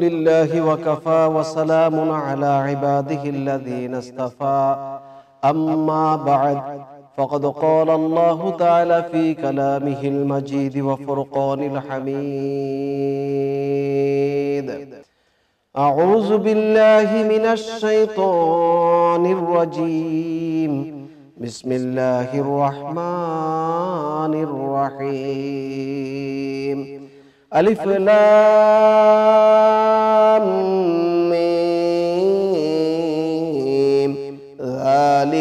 لله وكفى وسلام على عباده الذين اصطفى أما بعد فقد قال الله تعالى في كلامه المجيد وفرقان الحميد أعوذ بالله من الشيطان الرجيم بسم الله الرحمن الرحيم ألف لام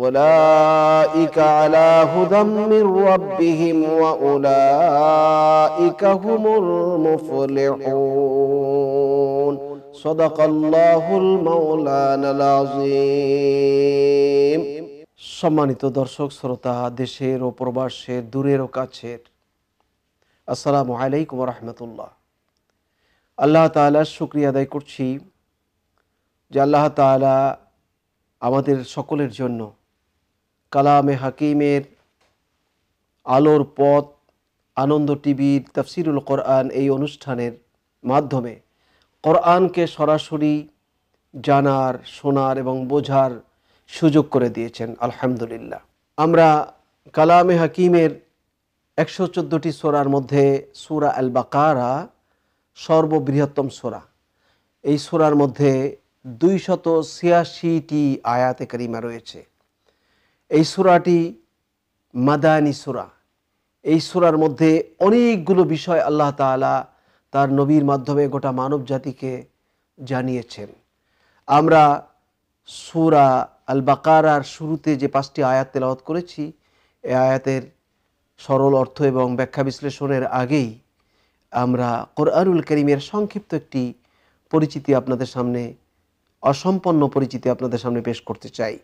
أولئك على هدى من ربهم সম্মানিত দর্শক শ্রোতা দেশের ও প্রবাসের দূরের ও কাছের আসসালামু আলাইকুম রহমতুল্লাহ আল্লাহ তালার শুক্রিয়া আদায় করছি যে আল্লাহ তালা আমাদের সকলের জন্য কালামে হাকিমের আলোর পথ আনন্দ টিভির তফসিরুল কোরআন এই অনুষ্ঠানের মাধ্যমে কোরআনকে সরাসরি জানার শোনার এবং বোঝার সুযোগ করে দিয়েছেন আলহামদুলিল্লাহ আমরা কালামে হাকিমের একশো চোদ্দোটি সোরার মধ্যে সুরা আল বাকারা সর্ববৃহত্তম সোরা এই সোরার মধ্যে দুইশত ছিয়াশিটি আয়াতে করিমা রয়েছে এই সুরাটি মাদানি সুরা এই সুরার মধ্যে অনেকগুলো বিষয় আল্লাহ তালা তার নবীর মাধ্যমে গোটা মানব জাতিকে জানিয়েছেন আমরা সুরা আল বাকারার শুরুতে যে পাঁচটি আয়াত তেলাওয়াত করেছি এ আয়াতের সরল অর্থ এবং ব্যাখ্যা বিশ্লেষণের আগেই আমরা কোরআনুল করিমের সংক্ষিপ্ত একটি পরিচিতি আপনাদের সামনে অসম্পন্ন পরিচিতি আপনাদের সামনে পেশ করতে চাই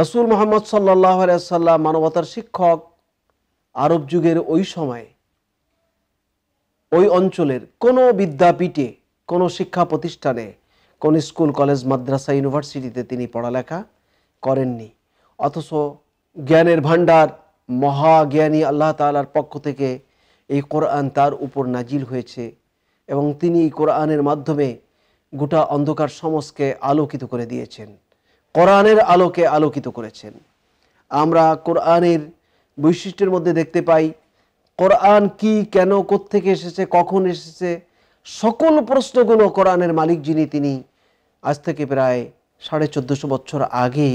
রাসুল মোহাম্মদ সাল্লাহ সাল্লাম মানবতার শিক্ষক আরব যুগের ওই সময়ে ওই অঞ্চলের কোনো বিদ্যাপীঠে কোনো শিক্ষা প্রতিষ্ঠানে কোন স্কুল কলেজ মাদ্রাসা ইউনিভার্সিটিতে তিনি পড়ালেখা করেননি অথচ জ্ঞানের ভাণ্ডার মহাজ্ঞানী আল্লাহ তালার পক্ষ থেকে এই কোরআন তার উপর নাজিল হয়েছে এবং তিনি এই কোরআনের মাধ্যমে গোটা অন্ধকার সমাজকে আলোকিত করে দিয়েছেন কোরআনের আলোকে আলোকিত করেছেন আমরা কোরআনের বৈশিষ্ট্যের মধ্যে দেখতে পাই কোরআন কি কেন থেকে এসেছে কখন এসেছে সকল প্রশ্নগুলো কোরআনের মালিক যিনি তিনি আজ থেকে প্রায় সাড়ে চোদ্দোশো বছর আগে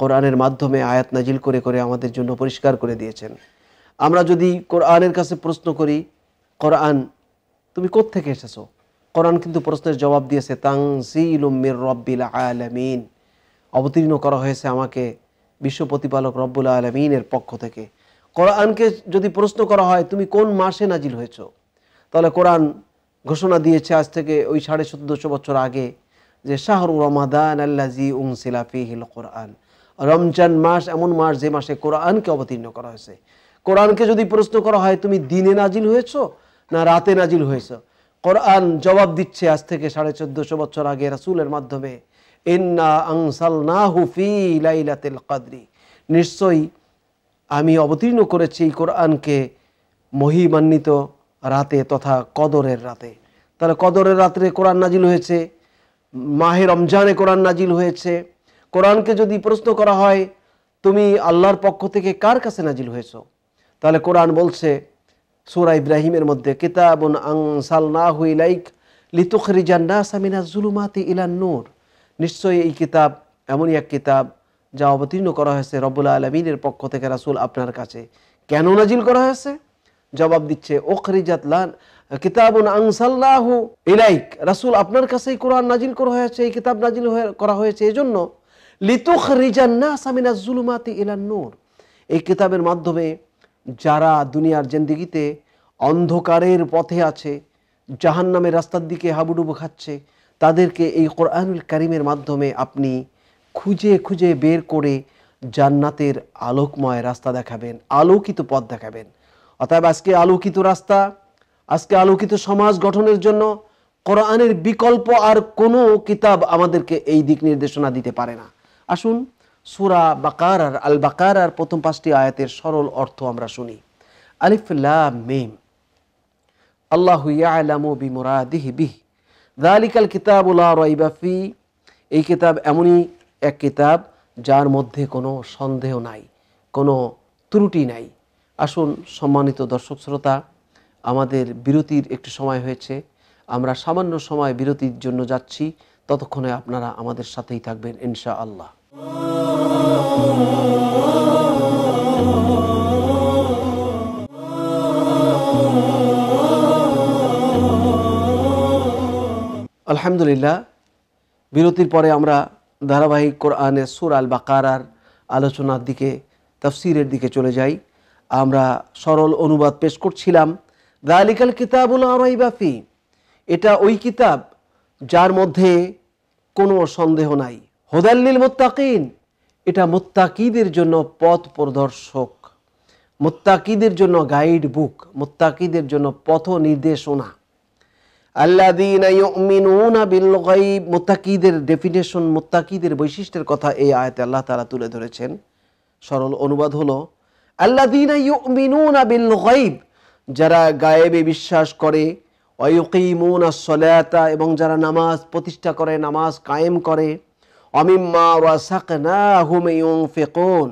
কোরআনের মাধ্যমে আয়াত নাজিল করে করে আমাদের জন্য পরিষ্কার করে দিয়েছেন আমরা যদি কোরআনের কাছে প্রশ্ন করি কোরআন তুমি থেকে এসেছো কোরআন কিন্তু প্রশ্নের জবাব দিয়েছে তাংসিল মির রব্বিল আলামিন অবতীর্ণ করা হয়েছে আমাকে বিশ্ব প্রতিপালক রব্বুল আলমিনের পক্ষ থেকে কোরআনকে যদি প্রশ্ন করা হয় তুমি কোন মাসে নাজিল হয়েছ তাহলে কোরআন ঘোষণা দিয়েছে আজ থেকে ওই সাড়ে চোদ্দশো বছর আগে যে শাহরু রমাদান আল্লাজি উং সিলাফি হিল কোরআন রমজান মাস এমন মাস যে মাসে কোরআনকে অবতীর্ণ করা হয়েছে কোরআনকে যদি প্রশ্ন করা হয় তুমি দিনে নাজিল হয়েছ না রাতে নাজিল হয়েছ কোরআন জবাব দিচ্ছে আজ থেকে সাড়ে চোদ্দশো বছর আগে রাসুলের মাধ্যমে নিশ্চয়ই আমি অবতীর্ণ করেছি এই কোরআনকে মহিমান্বিত রাতে তথা কদরের রাতে তাহলে কদরের রাত্রে কোরআন নাজিল হয়েছে মাহে রমজানে কোরআন নাজিল হয়েছে কোরআনকে যদি প্রশ্ন করা হয় তুমি আল্লাহর পক্ষ থেকে কার কাছে নাজিল হয়েছ তাহলে কোরআন বলছে সুরা ইব্রাহিমের মধ্যে কিতাবুন আং সালনা হুইলাইক লিতুখরিজান্না সামিনা জুলুমাতি ইলান নূর নিশ্চয়ই এই কিতাব এমনই এক কিতাব যা অবতীর্ণ করা হয়েছে রব্বুল আলমিনের পক্ষ থেকে রাসুল আপনার কাছে কেন নাজিল করা হয়েছে জবাব দিচ্ছে ওখরিজাতলান কিতাবন আংসাল্লাহ আংসাল্লাহু ইলাইক রাসুল আপনার কাছেই কোরআন নাজিল করা হয়েছে এই কিতাব নাজিল করা হয়েছে এই জন্য লিতুখ রিজান্নাসামিনাজুলুমাতি নূর এই কিতাবের মাধ্যমে যারা দুনিয়ার জেন্দিগিতে অন্ধকারের পথে আছে জাহান নামের রাস্তার দিকে হাবুডুবু খাচ্ছে তাদেরকে এই কোরআনুল করিমের মাধ্যমে আপনি খুঁজে খুঁজে বের করে জান্নাতের আলোকময় রাস্তা দেখাবেন আলোকিত পথ দেখাবেন অতএব আজকে আলোকিত রাস্তা আজকে আলোকিত সমাজ গঠনের জন্য কোরআনের বিকল্প আর কোনো কিতাব আমাদেরকে এই দিক নির্দেশনা দিতে পারে না আসুন সুরা বাকার আর আল বাকার আর প্রথম পাঁচটি আয়াতের সরল অর্থ আমরা শুনি আলিফুল্লাহ মেম আল্লাহ ইয়ালামু বিমুরাদিহি বিহি দালিকাল কিতাবুল্লাহ রইবাফি এই কিতাব এমনই এক কিতাব যার মধ্যে কোনো সন্দেহ নাই কোনো ত্রুটি নাই আসুন সম্মানিত দর্শক শ্রোতা আমাদের বিরতির একটি সময় হয়েছে আমরা সামান্য সময় বিরতির জন্য যাচ্ছি ততক্ষণে আপনারা আমাদের সাথেই থাকবেন ইনশা আল্লাহ আলহামদুলিল্লাহ বিরতির পরে আমরা ধারাবাহিক কোরআনে সুর আল কারার আলোচনার দিকে তফসিরের দিকে চলে যাই আমরা সরল অনুবাদ পেশ করছিলাম দালিকাল কিতাবুল আরাইবাফি এটা ওই কিতাব যার মধ্যে কোনো সন্দেহ নাই হোদাল্লিল মোত্তাকিন এটা মোত্তাকিদের জন্য পথ প্রদর্শক মোত্তাকিদের জন্য গাইড বুক মোত্তাকিদের জন্য পথ নির্দেশনা মোত্তাকিদের ডেফিনেশন মোত্তাকিদের বৈশিষ্ট্যের কথা এই আয়তে আল্লাহ তালা তুলে ধরেছেন সরল অনুবাদ হলো আল্লাহ দিনা বিল গাইব যারা গায়েবে বিশ্বাস করে অয়ুকিমুন সলায়াতা এবং যারা নামাজ প্রতিষ্ঠা করে নামাজ কায়েম করে অমিম্মা ওয়াসাকনা হুমেয়ং ফেকন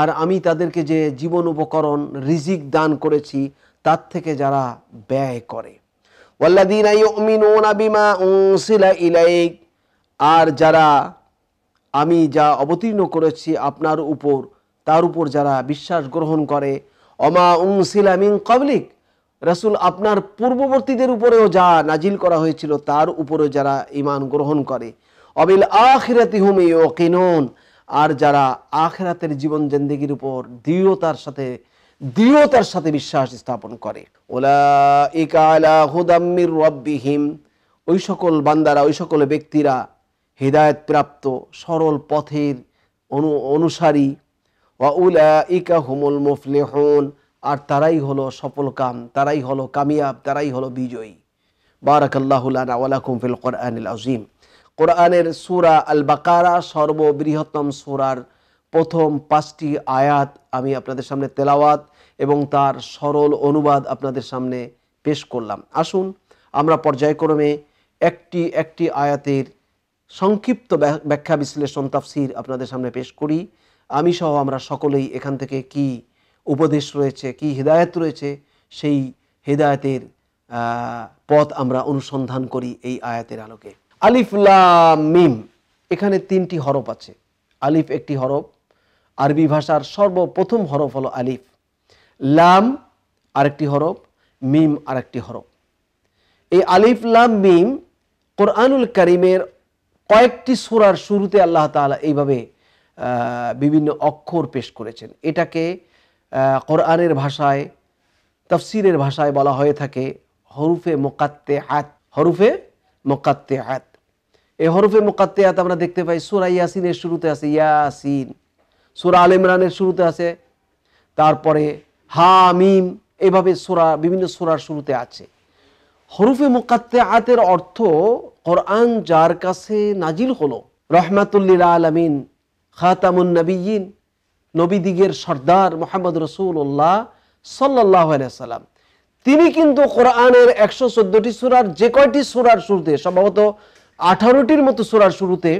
আর আমি তাদেরকে যে জীবন উপকরণ রিজিক দান করেছি তার থেকে যারা ব্যয় করে ওয়াল্লাদিনা ইউমিনুনা বিমা উনসিলা ইলাইক আর যারা আমি যা অবতীর্ণ করেছি আপনার উপর তার উপর যারা বিশ্বাস গ্রহণ করে অমা উং মিন কবলিক রাসুল আপনার পূর্ববর্তীদের উপরেও যা নাজিল করা হয়েছিল তার উপরে যারা ইমান গ্রহণ করে অবিল আখিরাতি হুমি ও কিনন আর যারা আখেরাতের জীবন জেন্দিগির উপর দৃঢ়তার সাথে দৃঢ়তার সাথে বিশ্বাস স্থাপন করে ওলা ওই সকল বান্দারা ওই সকল ব্যক্তিরা হৃদায়ত প্রাপ্ত সরল পথের অনু অনুসারী ওলা উলা ইকা হুমুল মুফলেহন আর তারাই হলো সফল কাম তারাই হলো কামিয়াব তারাই হলো বিজয়ী বারাকাল্লাহুলানা ওয়ালাকুম ফিল কোরআনিল আজিম কোরআনের সুরা আল বাকারা সর্ববৃহত্তম সুরার প্রথম পাঁচটি আয়াত আমি আপনাদের সামনে তেলাওয়াত এবং তার সরল অনুবাদ আপনাদের সামনে পেশ করলাম আসুন আমরা পর্যায়ক্রমে একটি একটি আয়াতের সংক্ষিপ্ত ব্যাখ্যা বিশ্লেষণ তাফসির আপনাদের সামনে পেশ করি আমি সহ আমরা সকলেই এখান থেকে কি উপদেশ রয়েছে কি হৃদায়ত রয়েছে সেই হৃদায়তের পথ আমরা অনুসন্ধান করি এই আয়াতের আলোকে আলিফ মিম এখানে তিনটি হরফ আছে আলিফ একটি হরফ আরবি ভাষার সর্বপ্রথম হরফ হলো আলিফ লাম আরেকটি হরফ মিম আরেকটি হরফ এই আলিফ লাম মিম কোরআনুল করিমের কয়েকটি সুরার শুরুতে আল্লাহ তালা এইভাবে বিভিন্ন অক্ষর পেশ করেছেন এটাকে কোরআনের ভাষায় তফসিরের ভাষায় বলা হয়ে থাকে হরুফে মোকাত্তে হাত হরুফে মোকাত্তে হাত এই হরুফে মোকাত্তে হাত আমরা দেখতে পাই সুরা ইয়াসিনের শুরুতে আছে ইয়াসিন সুরা আল ইমরানের শুরুতে আছে তারপরে হা মিম এভাবে সুরা বিভিন্ন সুরার শুরুতে আছে হরুফে মোকাত্তে আতের অর্থ কোরআন যার কাছে নাজিল হলো রহমাতুল্লিল আলমিন খাতামুন্নবীন নবীন নবীদিগের সর্দার মোহাম্মদ রসুল্লাহ সাল্লাহ সাল্লাম তিনি কিন্তু কোরআনের একশো চোদ্দটি সুরার যে কয়টি সুরার শুরুতে সম্ভবত আঠারোটির মতো সুরার শুরুতে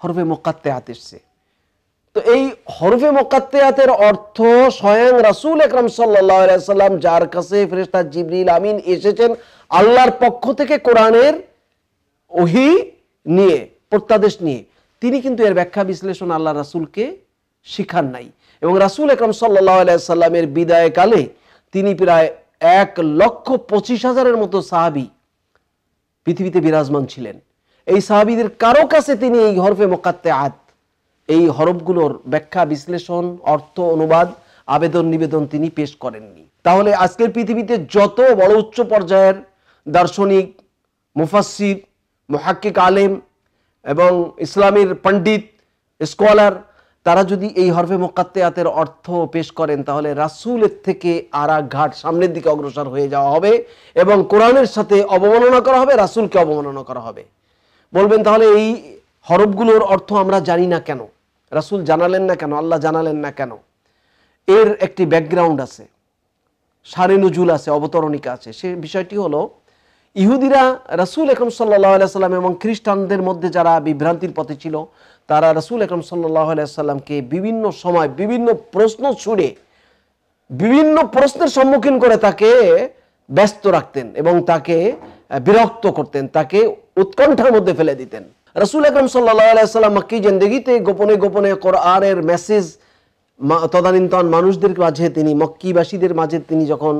হরফে মোকাত্তে হাত এসছে তো এই হরফে মোকাত্তেয়াতের অর্থ স্বয়ং রাসুল একরম সাল্লাম যার কাছে ফেরেস্তা জিবরিল আমিন এসেছেন আল্লাহর পক্ষ থেকে কোরআনের ওহি নিয়ে প্রত্যাদেশ নিয়ে তিনি কিন্তু এর ব্যাখ্যা বিশ্লেষণ আল্লাহ রাসুলকে শিখান নাই এবং রাসুল একরম সাল্লাহ সাল্লামের বিদায়কালে তিনি প্রায় এক লক্ষ পঁচিশ হাজারের মতো সাহাবি পৃথিবীতে বিরাজমান ছিলেন এই সাহাবিদের কারো কাছে তিনি এই হরফে মোকাত্তে আত এই হরফগুলোর ব্যাখ্যা বিশ্লেষণ অর্থ অনুবাদ আবেদন নিবেদন তিনি পেশ করেননি তাহলে আজকের পৃথিবীতে যত বড় উচ্চ পর্যায়ের দার্শনিক মুফাসির মহাক্কিক আলেম এবং ইসলামের পণ্ডিত স্কলার তারা যদি এই হরফে মোকাত্তেয়াতের অর্থ পেশ করেন তাহলে রাসুলের থেকে আরা ঘাট সামনের দিকে অগ্রসর হয়ে যাওয়া হবে এবং কোরআনের সাথে অবমাননা করা হবে রাসুলকে অবমাননা করা হবে বলবেন তাহলে এই হরফগুলোর অর্থ আমরা জানি না কেন রাসুল জানালেন না কেন আল্লাহ জানালেন না কেন এর একটি ব্যাকগ্রাউন্ড আছে সারে নজুল আছে অবতরণিকা আছে সে বিষয়টি হলো ইহুদিরা রাসুল একরম সাল্লাহ সাল্লাম এবং খ্রিস্টানদের মধ্যে যারা বিভ্রান্তির পথে ছিল তারা রাসুল একরম সাল্লাহ সাল্লামকে বিভিন্ন সময় বিভিন্ন প্রশ্ন ছুড়ে বিভিন্ন প্রশ্নের সম্মুখীন করে তাকে ব্যস্ত রাখতেন এবং তাকে বিরক্ত করতেন তাকে উৎকণ্ঠার মধ্যে ফেলে দিতেন রসুল আকরম সাল্লাম মাক্কি জেন্দেগিতে গোপনে গোপনে কোরআনের মেসেজ তদানীন্তন মানুষদের মাঝে তিনি মক্কিবাসীদের মাঝে তিনি যখন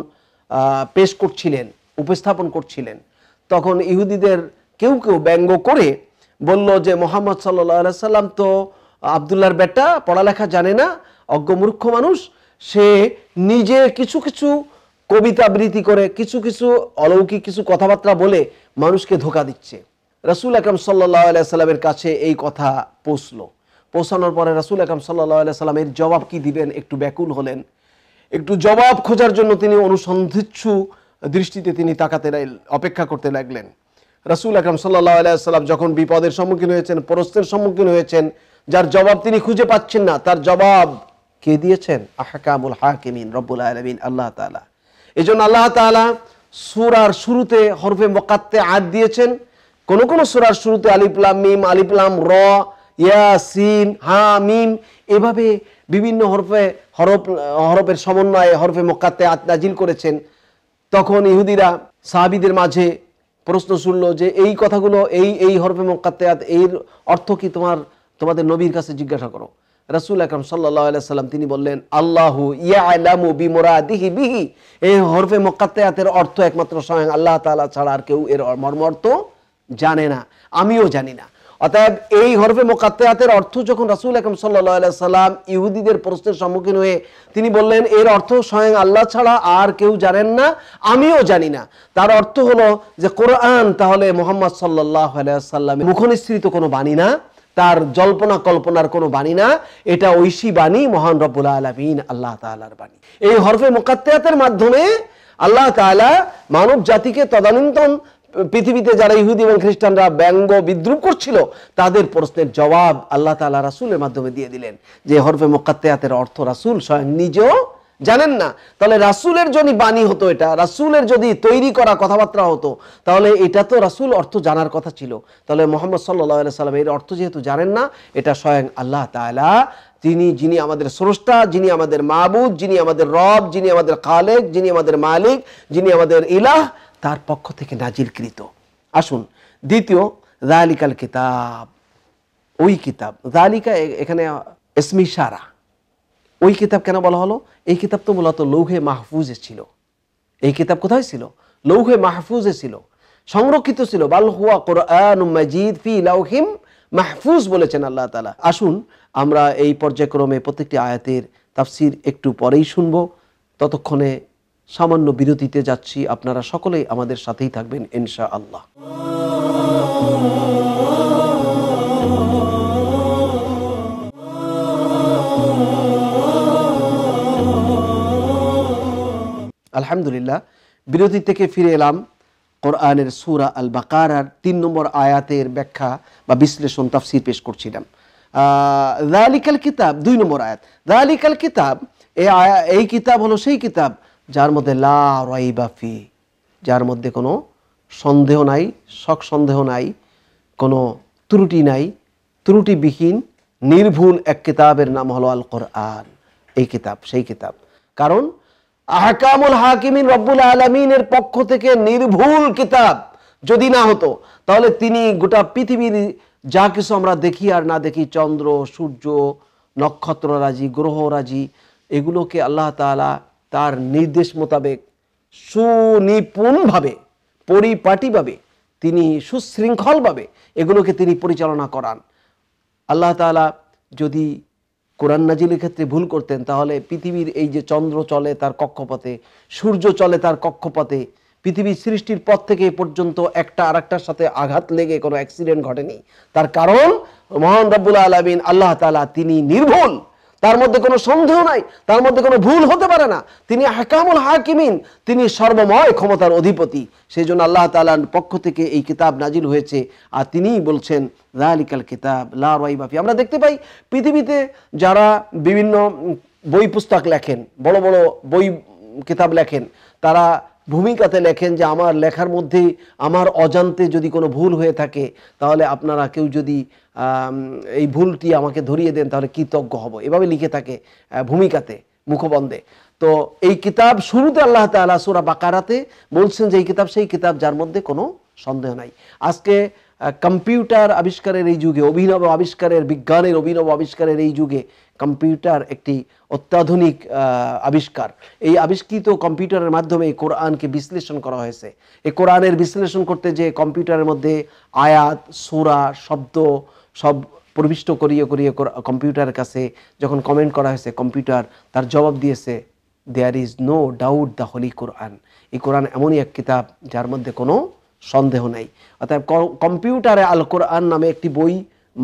পেশ করছিলেন উপস্থাপন করছিলেন তখন ইহুদিদের কেউ কেউ ব্যঙ্গ করে বলল যে মোহাম্মদ সাল্লাহ সাল্লাম তো আবদুল্লার বেটা পড়ালেখা জানে না অজ্ঞ মূর্খ মানুষ সে নিজে কিছু কিছু কবিতা আবৃত্তি করে কিছু কিছু অলৌকিক কিছু কথাবার্তা বলে মানুষকে ধোকা দিচ্ছে রসুল আকরম সাল্লাহ সাল্লামের কাছে এই কথা পৌঁছল পৌঁছানোর পরে রসুল আকরম সাল্লাহ সাল্লামের জবাব কি দিবেন একটু ব্যাকুল হলেন একটু জবাব খোঁজার জন্য তিনি অনুসন্ধিচ্ছু দৃষ্টিতে তিনি তাকাতে অপেক্ষা করতে লাগলেন রসুল আকরম সাল্লাহ আলাইসাল্লাম যখন বিপদের সম্মুখীন হয়েছেন পরস্তের সম্মুখীন হয়েছেন যার জবাব তিনি খুঁজে পাচ্ছেন না তার জবাব কে দিয়েছেন আহকামুল হাকিমিন রব্বুল আলমিন আল্লাহ তালা এই জন্য আল্লাহ তালা সুরার শুরুতে হরফে মকাত্তে আদ দিয়েছেন কোনো কোনো সুরার শুরুতে আলিপলাম মিম আলিপ্লাম র ইয়া সিন হা মিম এভাবে বিভিন্ন হরফে হরফ হরফের সমন্বয়ে হরফে মক্কাতে আত্মাজিল করেছেন তখন ইহুদিরা সাহাবিদের মাঝে প্রশ্ন শুনল যে এই কথাগুলো এই এই হরফে মক্কাতেয়াত এর অর্থ কি তোমার তোমাদের নবীর কাছে জিজ্ঞাসা করো রাসুল আকরম সাল্লাহ সাল্লাম তিনি বললেন আল্লাহু ইয়ালামু দিহি বিহি এই হরফে মক্কাতেয়াতের অর্থ একমাত্র স্বয়ং আল্লাহ তালা ছাড়া আর কেউ এর মর্ম অর্থ জানে না আমিও জানি না অতএব এই হরফে মোকাত্তেয়াতের অর্থ যখন রাসুল আকরম সাল্লা সাল্লাম ইহুদিদের প্রশ্নের সম্মুখীন হয়ে তিনি বললেন এর অর্থ স্বয়ং আল্লাহ ছাড়া আর কেউ জানেন না আমিও জানি না তার অর্থ হলো যে কোরআন তাহলে মোহাম্মদ সাল্লাহ সাল্লাম মুখনিসৃত কোনো বাণী না তার জল্পনা কল্পনার কোনো বাণী না এটা ঐশী বাণী মহান রব্বুল আলমিন আল্লাহ তালার বাণী এই হরফে মোকাত্তেয়াতের মাধ্যমে আল্লাহ তালা মানব জাতিকে তদানীন্তন পৃথিবীতে যারা ইহুদি এবং খ্রিস্টানরা ব্যঙ্গ বিদ্রুপ করছিল তাদের প্রশ্নের জবাব আল্লাহ তালা রাসুলের মাধ্যমে দিয়ে দিলেন যে হরফে মোকাত্তেয়াতের অর্থ রাসুল স্বয়ং নিজেও জানেন না তাহলে রাসুলের যদি বাণী হতো এটা রাসুলের যদি তৈরি করা কথাবার্তা হতো তাহলে এটা তো রাসুল অর্থ জানার কথা ছিল তাহলে মোহাম্মদ সাল্লাহ সাল্লাম এর অর্থ যেহেতু জানেন না এটা স্বয়ং আল্লাহ তালা তিনি যিনি আমাদের স্রষ্টা যিনি আমাদের মাবুদ যিনি আমাদের রব যিনি আমাদের খালেক যিনি আমাদের মালিক যিনি আমাদের ইলাহ তার পক্ষ থেকে নাজিলকৃত আসুন দ্বিতীয় রালিকাল কিতাব ওই কিতাব রালিকা এখানে এসমি সারা ওই কিতাব কেন বলা হলো এই কিতাব তো মূলত লৌহে মাহফুজে ছিল এই কিতাব কোথায় ছিল লৌহে মাহফুজে ছিল সংরক্ষিত ছিল বালহুয়া কোরআন মজিদ ফি লাউহিম মাহফুজ বলেছেন আল্লাহ তালা আসুন আমরা এই পর্যায়ক্রমে প্রত্যেকটি আয়াতের তাফসির একটু পরেই শুনব ততক্ষণে সামান্য বিরতিতে যাচ্ছি আপনারা সকলেই আমাদের সাথেই থাকবেন ইনশা আল্লাহ আলহামদুলিল্লাহ বিরতি থেকে ফিরে এলাম কোরআনের সুরা আল বাকারার তিন নম্বর আয়াতের ব্যাখ্যা বা বিশ্লেষণ তাফসির পেশ করছিলাম দালিকাল কিতাব দুই নম্বর আয়াত দালিকাল কিতাব এই এই কিতাব হলো সেই কিতাব যার মধ্যে লা বাফি যার মধ্যে কোনো সন্দেহ নাই শখ সন্দেহ নাই কোনো ত্রুটি নাই ত্রুটিবিহীন নির্ভুল এক কিতাবের নাম হলো আল কোরআন এই কিতাব সেই কিতাব কারণ আহকামুল হাকিমিন রব্বুল আলমিনের পক্ষ থেকে নির্ভুল কিতাব যদি না হতো তাহলে তিনি গোটা পৃথিবীর যা কিছু আমরা দেখি আর না দেখি চন্দ্র সূর্য নক্ষত্ররাজি গ্রহরাজি এগুলোকে আল্লাহ তালা তার নির্দেশ মোতাবেক সুনিপুণভাবে পরিপাটিভাবে তিনি সুশৃঙ্খলভাবে এগুলোকে তিনি পরিচালনা করান আল্লাহ তালা যদি কোরআন নাজিলের ক্ষেত্রে ভুল করতেন তাহলে পৃথিবীর এই যে চন্দ্র চলে তার কক্ষপথে সূর্য চলে তার কক্ষপথে পৃথিবীর সৃষ্টির পথ থেকে এ পর্যন্ত একটা আরেকটার সাথে আঘাত লেগে কোনো অ্যাক্সিডেন্ট ঘটেনি তার কারণ মহান রব্বুল আলমিন আল্লাহ তালা তিনি নির্ভুল তার মধ্যে কোনো সন্দেহ নাই তার মধ্যে কোনো ভুল হতে পারে না তিনি হাকামুল হাকিমিন তিনি সর্বময় ক্ষমতার অধিপতি সেই জন্য আল্লাহ তালার পক্ষ থেকে এই কিতাব নাজিল হয়েছে আর তিনিই বলছেন লালিকাল কিতাব লাফি আমরা দেখতে পাই পৃথিবীতে যারা বিভিন্ন বই পুস্তক লেখেন বড় বড় বই কিতাব লেখেন তারা ভূমিকাতে লেখেন যে আমার লেখার মধ্যে আমার অজান্তে যদি কোনো ভুল হয়ে থাকে তাহলে আপনারা কেউ যদি এই ভুলটি আমাকে ধরিয়ে দেন তাহলে কৃতজ্ঞ হব এভাবে লিখে থাকে ভূমিকাতে মুখবন্ধে তো এই কিতাব শুরুতে আল্লাহ তালা সুরা বাকারাতে বলছেন যে এই কিতাব সেই কিতাব যার মধ্যে কোনো সন্দেহ নাই আজকে কম্পিউটার আবিষ্কারের এই যুগে অভিনব আবিষ্কারের বিজ্ঞানের অভিনব আবিষ্কারের এই যুগে কম্পিউটার একটি অত্যাধুনিক আবিষ্কার এই আবিষ্কৃত কম্পিউটারের মাধ্যমে এই কোরআনকে বিশ্লেষণ করা হয়েছে এই কোরআনের বিশ্লেষণ করতে যে কম্পিউটারের মধ্যে আয়াত সোরা শব্দ সব প্রবিষ্ট করিয়ে করিয়ে কম্পিউটারের কাছে যখন কমেন্ট করা হয়েছে কম্পিউটার তার জবাব দিয়েছে there is no doubt the holy Quran এই কোরআন এমনই এক কিতাব যার মধ্যে কোনো সন্দেহ নাই অর্থাৎ কম্পিউটারে আল কোরআন নামে একটি বই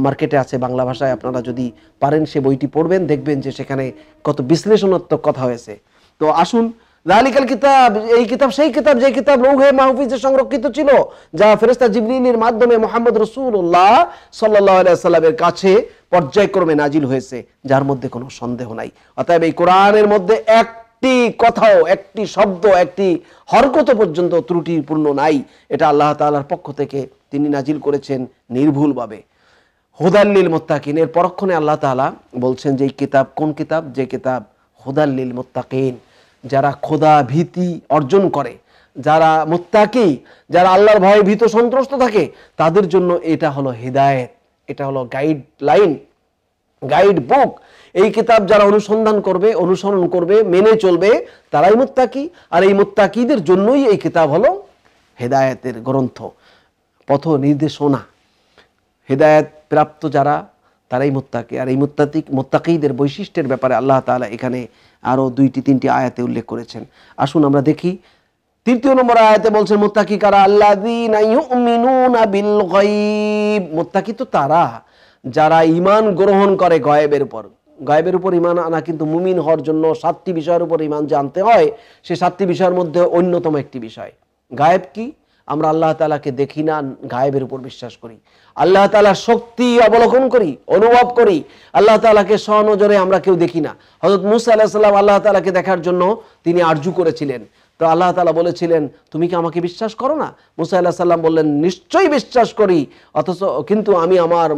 মার্কেটে আছে বাংলা ভাষায় আপনারা যদি পারেন সে বইটি পড়বেন দেখবেন যে সেখানে কত বিশ্লেষণাত্মক কথা হয়েছে তো আসুন লালিকাল কিতাব এই কিতাব সেই কিতাব যে কিতাব লৌহে মাহফিজে সংরক্ষিত ছিল যা ফেরেস্তা জিবরিনের মাধ্যমে মোহাম্মদ রসুল্লাহ সাল্লাহ সাল্লামের কাছে পর্যায়ক্রমে নাজিল হয়েছে যার মধ্যে কোনো সন্দেহ নাই অতএব এই কোরআনের মধ্যে এক একটি কথাও একটি শব্দ একটি হরকত পর্যন্ত ত্রুটিপূর্ণ নাই এটা আল্লাহ তালার পক্ষ থেকে তিনি নাজিল করেছেন নির্ভুলভাবে হুদাল্লিল মোত্তাকিন এর পরক্ষণে আল্লাহ তালা বলছেন যে কিতাব কোন কিতাব যে কিতাব হুদাল্লিল মোত্তাকিন যারা খোদা ভীতি অর্জন করে যারা মোত্তাকি যারা আল্লাহর ভয়ে ভীত সন্ত্রস্ত থাকে তাদের জন্য এটা হলো হৃদায়ত এটা হলো গাইডলাইন গাইড বুক এই কিতাব যারা অনুসন্ধান করবে অনুসরণ করবে মেনে চলবে তারাই মোত্তাকি আর এই মোত্তাকিদের জন্যই এই কিতাব হলো হেদায়েতের গ্রন্থ পথ নির্দেশনা হেদায়েত প্রাপ্ত যারা তারাই মোত্তাকি আর এই মোত্তাকি মোত্তাকিদের বৈশিষ্ট্যের ব্যাপারে আল্লাহ তালা এখানে আরও দুইটি তিনটি আয়াতে উল্লেখ করেছেন আসুন আমরা দেখি তৃতীয় নম্বর আয়াতে বলছেন মোত্তাকি কারা আল্লা মোত্তাকি তো তারা যারা ইমান গ্রহণ করে গয়েবের উপর গায়েবের উপর ইমান আনা কিন্তু মুমিন হওয়ার জন্য সাতটি বিষয়ের উপর ইমান জানতে হয় সে সাতটি বিষয়ের মধ্যে অন্যতম একটি বিষয় গায়েব কি আমরা আল্লাহ তালাকে দেখি না গায়েবের উপর বিশ্বাস করি আল্লাহ তালার শক্তি অবলোকন করি অনুভব করি আল্লাহ তালাকে স্বনজরে আমরা কেউ দেখি না হজরত মুসা আল্লাহ সাল্লাম আল্লাহ তালাকে দেখার জন্য তিনি আরজু করেছিলেন তো আল্লাহ তালা বলেছিলেন তুমি কি আমাকে বিশ্বাস করো না মুসা আল্লাহ সাল্লাম বললেন নিশ্চয়ই বিশ্বাস করি অথচ কিন্তু আমি আমার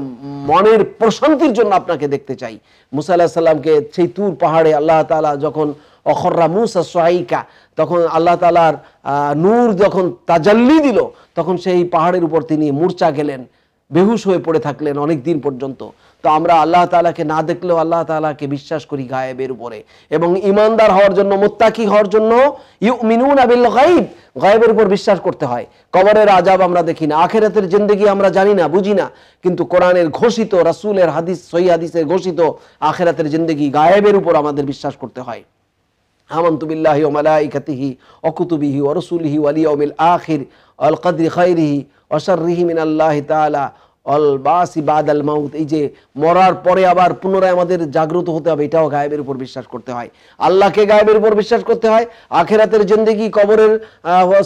মনের প্রশান্তির জন্য আপনাকে দেখতে চাই মুসা আল্লাহ সাল্লামকে সেই তুর পাহাড়ে আল্লাহ তালা যখন অখররা মুসা সোহাইকা তখন আল্লাহ তালার নূর যখন তাজাল্লি দিল তখন সেই পাহাড়ের উপর তিনি মূর্চা গেলেন বেহুশ হয়ে পড়ে থাকলেন অনেক দিন পর্যন্ত তো আমরা আল্লাহ তালাকে না দেখলেও আল্লাহ তালাকে বিশ্বাস করি গায়েবের উপরে এবং ইমানদার হওয়ার জন্য মোত্তাকি হওয়ার জন্য ইউ মিনুন আবিল গাইব গায়েবের উপর বিশ্বাস করতে হয় কবরের আজাব আমরা দেখি না আখেরাতের জিন্দগি আমরা জানি না বুঝি না কিন্তু কোরআনের ঘোষিত রাসুলের হাদিস সহি হাদিসের ঘোষিত আখেরাতের জিন্দগি গায়েবের উপর আমাদের বিশ্বাস করতে হয় آمنت بالله وملائكته وكتبه ورسله واليوم الآخر والقدر خيره وشره من الله تعالى অল আল মাউত এই যে মরার পরে আবার পুনরায় আমাদের জাগ্রত হতে হবে এটাও গায়েবের উপর বিশ্বাস করতে হয় আল্লাহকে গায়েবের উপর বিশ্বাস করতে হয় আখেরাতের জেন্দেগি কবরের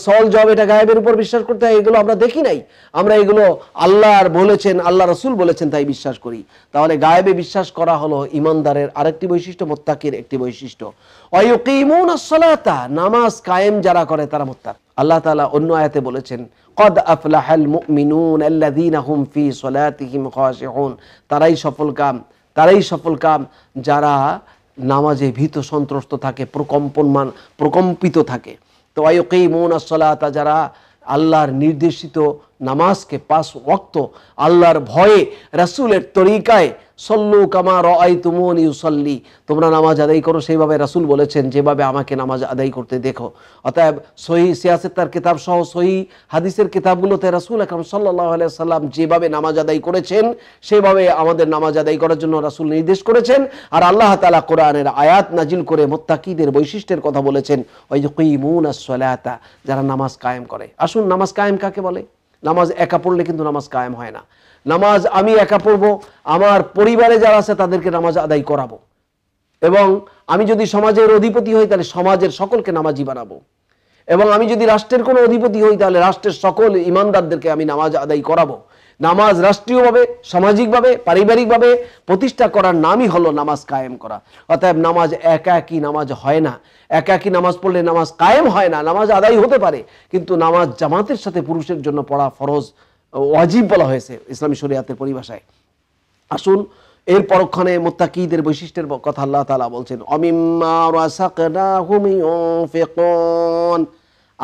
সল জব এটা গায়েবের উপর বিশ্বাস করতে হয় এগুলো আমরা দেখি নাই আমরা এগুলো আল্লাহর বলেছেন আল্লাহ রসুল বলেছেন তাই বিশ্বাস করি তাহলে গায়েবে বিশ্বাস করা হলো ইমানদারের আরেকটি বৈশিষ্ট্য মোত্তাকির একটি বৈশিষ্ট্য অয়কিমুন আসলাতা নামাজ কায়েম যারা করে তারা মোত্তাক আল্লাহ তালা অন্য আয়াতে বলেছেন কদ আফলাহাল মিনুন দিন হুম ফি সলাতিহিম খাশেহন তারাই সফল কাম তারাই সফল কাম যারা নামাজে ভীত সন্ত্রস্ত থাকে প্রকম্পনমান প্রকম্পিত থাকে তো আয়কেই মৌন আসলাতা যারা আল্লাহর নির্দেশিত নামাজকে পাঁচ ওক্ত আল্লাহর ভয়ে রাসুলের তরিকায় সল্লু কামা রয় তুমন ইউসল্লি তোমরা নামাজ আদায় করো সেইভাবে রাসুল বলেছেন যেভাবে আমাকে নামাজ আদায় করতে দেখো অতএব সহি সিয়াসের তার কিতাব সহ সহি হাদিসের কিতাবগুলোতে রাসুল এখন সাল্লাহ সাল্লাম যেভাবে নামাজ আদায় করেছেন সেভাবে আমাদের নামাজ আদায় করার জন্য রাসুল নির্দেশ করেছেন আর আল্লাহ তালা কোরআনের আয়াত নাজিল করে মোত্তাকিদের বৈশিষ্ট্যের কথা বলেছেন ওই যে কুইমুন আসলাতা যারা নামাজ কায়েম করে আসুন নামাজ কায়েম কাকে বলে নামাজ একা পড়লে কিন্তু নামাজ কায়েম হয় না নামাজ আমি একা পড়ব আমার পরিবারে যারা আছে তাদেরকে নামাজ আদায় করাবো এবং আমি যদি সমাজের অধিপতি হই তাহলে সমাজের সকলকে নামাজি বানাবো এবং আমি যদি রাষ্ট্রের কোনো অধিপতি হই তাহলে রাষ্ট্রের সকল ইমানদারদেরকে আমি নামাজ আদায় করাবো নামাজ রাষ্ট্রীয়ভাবে সামাজিকভাবে পারিবারিকভাবে প্রতিষ্ঠা করার নামই হলো নামাজ কায়েম করা অতএব নামাজ একা একই নামাজ হয় না একা একই নামাজ পড়লে নামাজ কায়েম হয় না নামাজ আদায় হতে পারে কিন্তু নামাজ জামাতের সাথে পুরুষের জন্য পড়া ফরজ ওয়াজিব বলা হয়েছে ইসলামী শরিয়াতের পরিভাষায় আসুন এর পরক্ষণে মোত্তাকিদের বৈশিষ্ট্যের কথা আল্লাহ তালা বলছেন অমিম্মা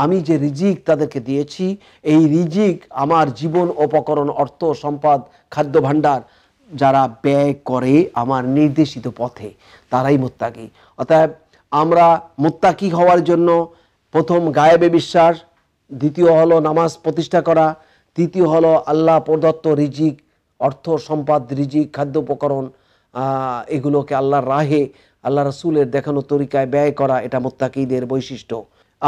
আমি যে রিজিক তাদেরকে দিয়েছি এই রিজিক আমার জীবন উপকরণ অর্থ সম্পদ খাদ্য ভাণ্ডার যারা ব্যয় করে আমার নির্দেশিত পথে তারাই মোত্তাকি অতএব আমরা মোত্তাকি হওয়ার জন্য প্রথম গায়েবে বিশ্বাস দ্বিতীয় হলো নামাজ প্রতিষ্ঠা করা তৃতীয় হলো আল্লাহ প্রদত্ত রিজিক অর্থ সম্পদ রিজিক খাদ্য উপকরণ এগুলোকে আল্লাহর রাহে আল্লাহ রসুলের দেখানো তরিকায় ব্যয় করা এটা মোত্তাকিদের বৈশিষ্ট্য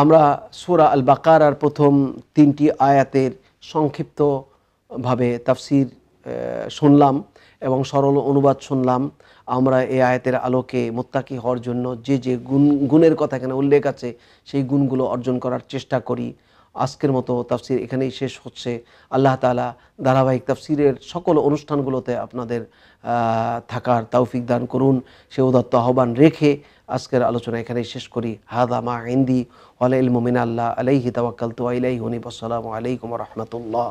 আমরা সুরা আল বাকারার প্রথম তিনটি আয়াতের সংক্ষিপ্তভাবে তাফসির শুনলাম এবং সরল অনুবাদ শুনলাম আমরা এই আয়াতের আলোকে মোত্তাকি হওয়ার জন্য যে যে গুণ গুণের কথা এখানে উল্লেখ আছে সেই গুণগুলো অর্জন করার চেষ্টা করি আজকের মতো তাফসির এখানেই শেষ হচ্ছে আল্লাহ তালা ধারাবাহিক তাফসিরের সকল অনুষ্ঠানগুলোতে আপনাদের থাকার তৌফিক দান করুন সে উদত্ত আহ্বান রেখে আজকের আলোচনা এখানেই শেষ করি হাদা মা ইন্দি ওয়ালা ইলমু মিনাল্লাহ আলাইহি তাওয়াক্কালতু ওয়া ইলাইহি উনিব আসসালামু আলাইকুম ওয়া রাহমাতুল্লাহ